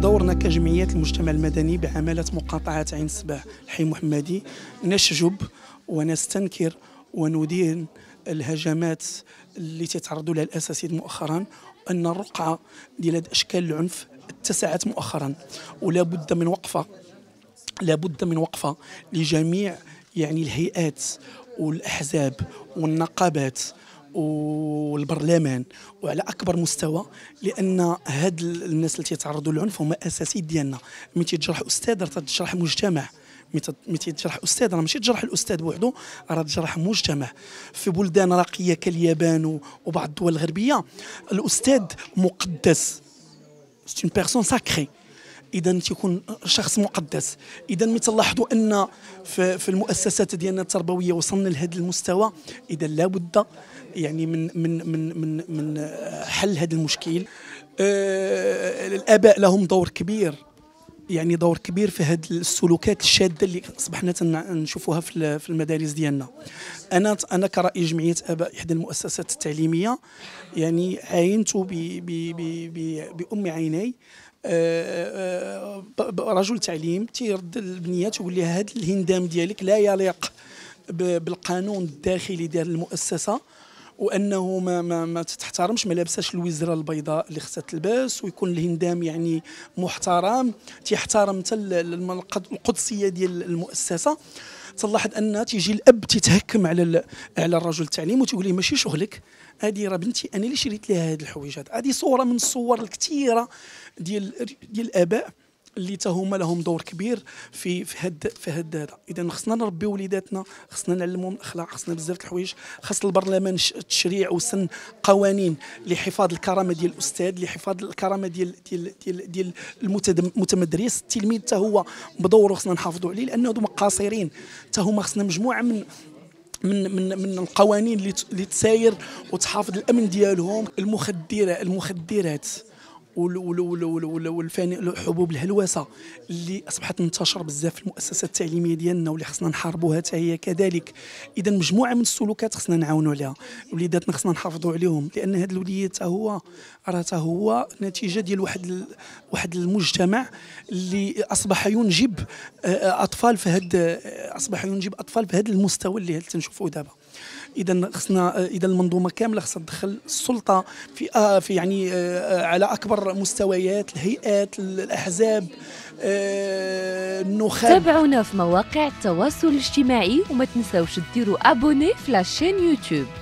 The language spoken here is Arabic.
بدورنا كجمعيات المجتمع المدني بعمالة مقاطعة عين السباح الحي محمدي نشجب ونستنكر وندين الهجمات اللي تتعرضوا لها الأساسيين مؤخرا ان الرقعه ديال اشكال العنف اتسعت مؤخرا ولا بد من وقفه لا بد من وقفه لجميع يعني الهيئات والاحزاب والنقابات والبرلمان وعلى اكبر مستوى لان هاد الناس اللي تيتعرضوا للعنف هما اساسيين ديالنا ملي تيتجرح استاذ راه تجرح مجتمع ملي تيتجرح استاذ راه ماشي تجرح الاستاذ بوحدو راه تجرح مجتمع في بلدان راقيه كاليابان وبعض الدول الغربيه الاستاذ مقدس سي اون بيرسون ساكري اذا تيكون شخص مقدس اذا متلاحظوا تلاحظوا ان في المؤسسات ديالنا التربويه وصلنا لهذا المستوى اذا لابد يعني من من من من من حل هذا المشكل آه الاباء لهم دور كبير يعني دور كبير في هذه السلوكات الشاده اللي اصبحنا نشوفوها في المدارس ديالنا انا انا كرئيس جمعيه اباء احدى المؤسسات التعليميه يعني عاينت بام عيني آه، آه، آه، رجل تعليم تيرد البنيه تيقول لها هذا الهندام ديالك لا يليق بالقانون الداخلي ديال المؤسسه وانه ما ما, ما تحترمش ما لابساش الوزره البيضاء اللي خصها تلبس ويكون الهندام يعني محترم تيحترم حتى القدسيه ديال المؤسسه تلاحظ ان تيجي الاب تيتهكم على على الرجل التعليم وتقول له ماشي شغلك هذه راه بنتي انا اللي شريت لها هذه الحويجات هذه صوره من الصور الكثيره ديال ديال الاباء اللي حتى هما لهم دور كبير في في هاد في هاد هذا اذا خصنا نربي وليداتنا خصنا نعلمهم الاخلاق خصنا بزاف د الحوايج خاص البرلمان تشريع وسن قوانين لحفاظ الكرامه ديال الاستاذ لحفاظ الكرامه ديال ديال ديال, ديال المتمدرس التلميذ حتى هو بدوره خصنا نحافظوا عليه لانه هذوما قاصرين حتى هما خصنا مجموعه من من من من القوانين اللي تساير وتحافظ الامن ديالهم المخدرات المخدرات والحبوب الهلوسه اللي اصبحت منتشره بزاف في المؤسسات التعليميه ديالنا واللي خصنا نحاربوها حتى هي كذلك اذا مجموعه من السلوكات خصنا نعاونوا عليها وليداتنا خصنا نحافظوا عليهم لان هذا الوليد هو راه هو نتيجه ديال واحد واحد المجتمع اللي اصبح ينجب اطفال في هذا اصبح ينجب اطفال بهذا المستوى اللي تنشوفوه دابا اذا خصنا اذا المنظومه كامله خصها تدخل السلطه في آه في يعني آه, آه، على اكبر مستويات الهيئات الاحزاب آه النخب تابعونا في مواقع التواصل الاجتماعي وما تنساوش ديروا ابوني في لاشين يوتيوب